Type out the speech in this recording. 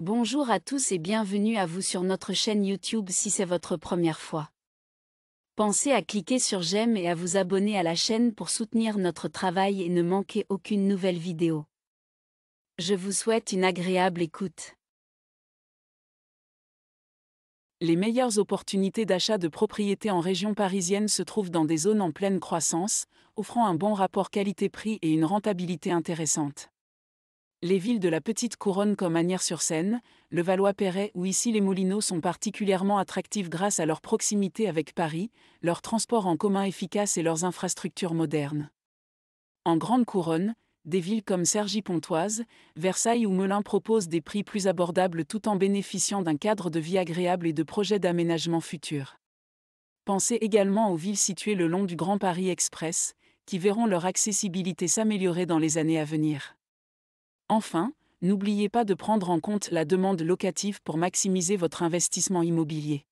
Bonjour à tous et bienvenue à vous sur notre chaîne YouTube si c'est votre première fois. Pensez à cliquer sur j'aime et à vous abonner à la chaîne pour soutenir notre travail et ne manquer aucune nouvelle vidéo. Je vous souhaite une agréable écoute. Les meilleures opportunités d'achat de propriétés en région parisienne se trouvent dans des zones en pleine croissance, offrant un bon rapport qualité-prix et une rentabilité intéressante. Les villes de la Petite Couronne comme Agnières-sur-Seine, le Valois-Perret ou ici les Moulineaux sont particulièrement attractives grâce à leur proximité avec Paris, leur transport en commun efficace et leurs infrastructures modernes. En Grande Couronne, des villes comme Cergy-Pontoise, Versailles ou Melun proposent des prix plus abordables tout en bénéficiant d'un cadre de vie agréable et de projets d'aménagement futurs. Pensez également aux villes situées le long du Grand Paris Express, qui verront leur accessibilité s'améliorer dans les années à venir. Enfin, n'oubliez pas de prendre en compte la demande locative pour maximiser votre investissement immobilier.